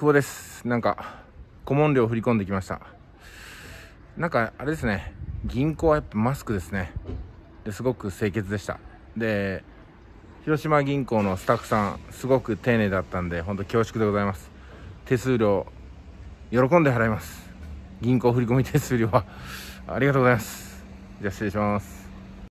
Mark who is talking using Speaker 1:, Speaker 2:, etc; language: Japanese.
Speaker 1: 久保です。なんか、顧問料振り込んできました。なんか、あれですね、銀行はやっぱマスクですね。ですごく清潔でした。で、広島銀行のスタッフさん、すごく丁寧だったんで、ほんと恐縮でございます。手数料、喜んで払います。銀行振込手数料は、ありがとうございます。じゃあ失礼します。